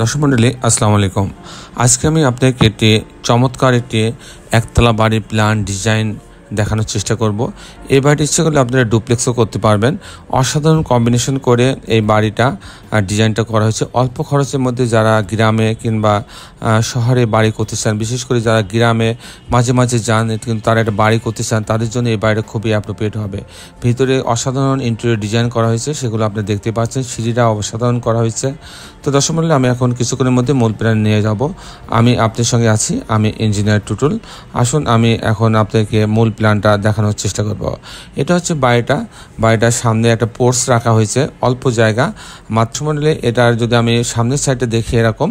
দর্শক মন্ডলী আসসালামু আলাইকুম আজকে আমি আপনাকে একটি চমৎকার একটি একতলা বাড়ির প্ল্যান ডিজাইন দেখানোর চেষ্টা করব এই বাড়িটি ইচ্ছে করলে আপনারা ডুপ্লেক্সও করতে পারবেন অসাধারণ কম্বিনেশন করে এই বাড়িটা ডিজাইনটা করা হয়েছে অল্প খরচের মধ্যে যারা গ্রামে কিংবা শহরে বাড়ি করতে চান বিশেষ করে যারা গ্রামে মাঝে মাঝে যান কিন্তু তারা একটা বাড়ি করতে চান তাদের জন্য এই বাড়িটা খুবই অ্যাপ্রোপ্রিয়েট হবে ভিতরে অসাধারণ ইন্টেরিয়র ডিজাইন করা হয়েছে সেগুলো আপনি দেখতে পাচ্ছেন সিঁড়িটা অসাধারণ করা হয়েছে তো দশম বললে আমি এখন কিছুক্ষণের মধ্যে মূল প্ল্যান নিয়ে যাব আমি আপনার সঙ্গে আছি আমি ইঞ্জিনিয়ার টুটুল আসুন আমি এখন আপনাকে মূল প্ল্যানটা দেখানোর চেষ্টা করব এটা হচ্ছে বাড়িটা বাড়িটার সামনে একটা পোর্স রাখা হয়েছে অল্প জায়গা মাতৃমণ্ডলে এটার যদি আমি সামনের সাইডে দেখি এরকম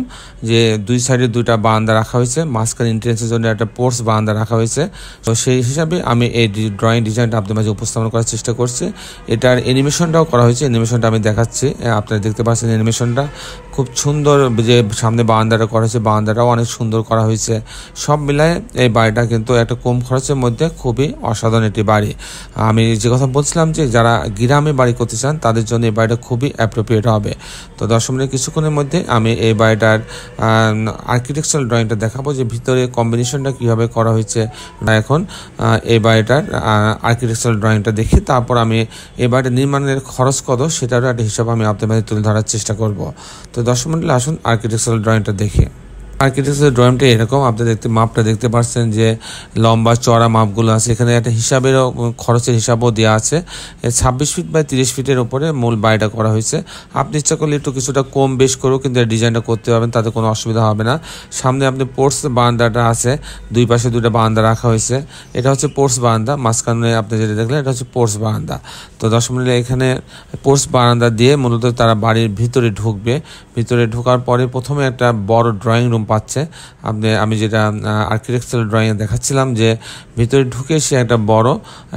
যে দুই সাইডে দুইটা বারান্দা রাখা হয়েছে মাঝখানে ইন্ট্রেন্সের জন্য একটা পোর্স বারান্দা রাখা হয়েছে তো সেই হিসাবে আমি এই ড্রয়িং ডিজাইনটা আপনাদের মাঝে উপস্থাপন করার চেষ্টা করছি এটার অ্যানিমেশনটাও করা হয়েছে অ্যানিমেশনটা আমি দেখাচ্ছি আপনারা দেখতে পাচ্ছেন অ্যানিমেশনটা খুব সুন্দর যে সামনে বারান্দাটা করা হয়েছে বারান্দাটাও অনেক সুন্দর করা হয়েছে সব মিলায় এই বাড়িটা কিন্তু একটা কম খরচের মধ্যে খুব খুবই অসাধারণ একটি বাড়ি আমি যে কথা বলছিলাম যে যারা গ্রামে বাড়ি করতে চান তাদের জন্য এই বাড়িটা খুবই অ্যাপ্রোপ্রিয়েট হবে তো দশম মিনিট কিছুক্ষণের মধ্যে আমি এই বাড়িটার আর্কিটেকচারাল ড্রয়িংটা দেখাবো যে ভিতরে কম্বিনেশনটা কীভাবে করা হয়েছে না এখন এই বাড়িটার আর্কিটেকচারাল ড্রয়িংটা দেখি তারপর আমি এই বাড়িটা নির্মাণের খরচ কত সেটারও একটা হিসাব আমি আপনাদের তুলে ধরার চেষ্টা করব তো দশম মিনিট আসুন আর্কিটেকচারাল ড্রয়িংটা দেখি আর্কিটেক্টের ড্রয়িংটা এরকম আপনি দেখতে মাপটা দেখতে পাচ্ছেন যে লম্বা চড়া মাপগুলো আছে এখানে একটা হিসাবেরও খরচের হিসাবও দেওয়া আছে ছাব্বিশ ফিট বাই তিরিশ ফিটের ওপরে মূল বাড়িটা করা হয়েছে আপনি ইচ্ছা করলে একটু কিছুটা কম বেশ করেও কিন্তু ডিজাইনটা করতে পারবেন তাতে কোনো অসুবিধা হবে না সামনে আপনি পোর্টস বারান্দাটা আছে দুই পাশে দুটা বারান্দা রাখা হয়েছে এটা হচ্ছে পোর্টস বারান্দা মাঝখানে আপনি যেটা দেখলেন এটা হচ্ছে পোর্টস বারান্দা তো দশ মিনিটে এখানে পোর্টস বারান্দা দিয়ে মূলত তারা বাড়ির ভিতরে ঢুকবে ভিতরে ঢোকার পরে প্রথমে একটা বড় ড্রয়িং রুম পাচ্ছে আপনি আমি যেটা আর্কিটেকচারাল ড্রয়িংয়ে দেখাচ্ছিলাম যে ভিতরে ঢুকে সে একটা বড়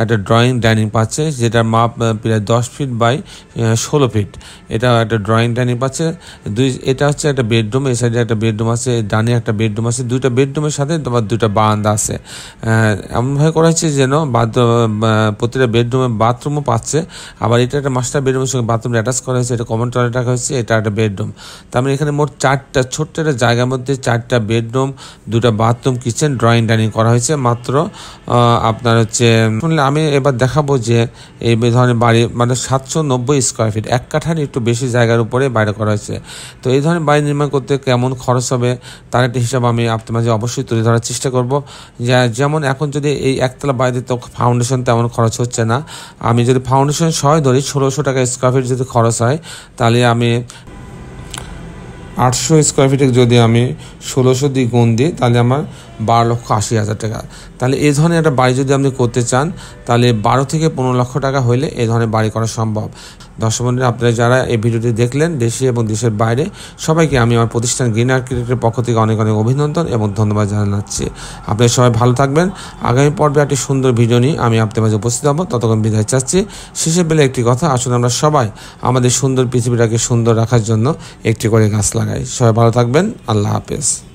একটা ড্রয়িং ডাইনিং পাচ্ছে যেটার মাপ প্রায় দশ ফিট বাই ষোলো ফিট এটা একটা ড্রয়িং ডাইনিং পাচ্ছে দুই এটা হচ্ছে একটা বেডরুম এই সাইডে একটা বেডরুম আছে ডানে একটা বেডরুম আছে দুইটা বেডরুমের সাথে তোমার দুটা বারান্দা আছে এমনভাবে করা হয়েছে যেন বাথ প্রতিটা বেডরুমে বাথরুমও পাচ্ছে আবার এটা একটা মাস্টার বেডরুমের সঙ্গে বাথরুম অ্যাটাচ করা হয়েছে এটা কমন টয়লেট রাখা হয়েছে এটা একটা বেডরুম তার মানে এখানে মোট চারটা ছোট্ট একটা জায়গার মধ্যে চারটা বেডরুম দুটা বাথরুম কিচেন ড্রয়িং ডাইনিং করা হয়েছে মাত্র আপনার হচ্ছে শুনলে আমি এবার দেখাবো যে এই ধরনের বাড়ি মানে সাতশো নব্বই স্কোয়ার ফিট এক কাঠার একটু বেশি জায়গার উপরে বাইরে করা হয়েছে তো এই ধরনের বাড়ি নির্মাণ করতে কেমন খরচ হবে তার একটা হিসাব আমি আপনার মাঝে অবশ্যই তুলে ধরার চেষ্টা করবো যেমন এখন যদি এই একতলা বাড়িতে তো ফাউন্ডেশন তেমন খরচ হচ্ছে না আমি যদি ফাউন্ডেশন সহ ধরি ষোলোশো টাকা স্কোয়ার ফিট যদি খরচ হয় তাহলে আমি আটশো স্কোয়ার ফিটে যদি আমি ষোলোশো দিয়ে গুণ দিই তাহলে আমার বারো লক্ষ আশি হাজার টাকা তাহলে এ ধরনের একটা বাড়ি যদি আপনি করতে চান তাহলে বারো থেকে পনেরো লক্ষ টাকা হলে এ ধরনের বাড়ি করা সম্ভব দর্শক বন্ধুরা আপনারা যারা এই ভিডিওটি দেখলেন দেশে এবং দেশের বাইরে সবাইকে আমি আমার প্রতিষ্ঠান গ্রিন আর্কিটেক্টের ক্রিকেটের পক্ষ থেকে অনেক অনেক অভিনন্দন এবং ধন্যবাদ জানাচ্ছি আপনারা সবাই ভালো থাকবেন আগামী পর্বে একটি সুন্দর ভিডিও নিয়ে আমি আপনাদের মাঝে উপস্থিত হব ততক্ষণ বিদায় চাচ্ছি শেষে বেলে একটি কথা আসুন আমরা সবাই আমাদের সুন্দর পৃথিবীটাকে সুন্দর রাখার জন্য একটি করে গাছ লাগাই সবাই ভালো থাকবেন আল্লাহ হাফেজ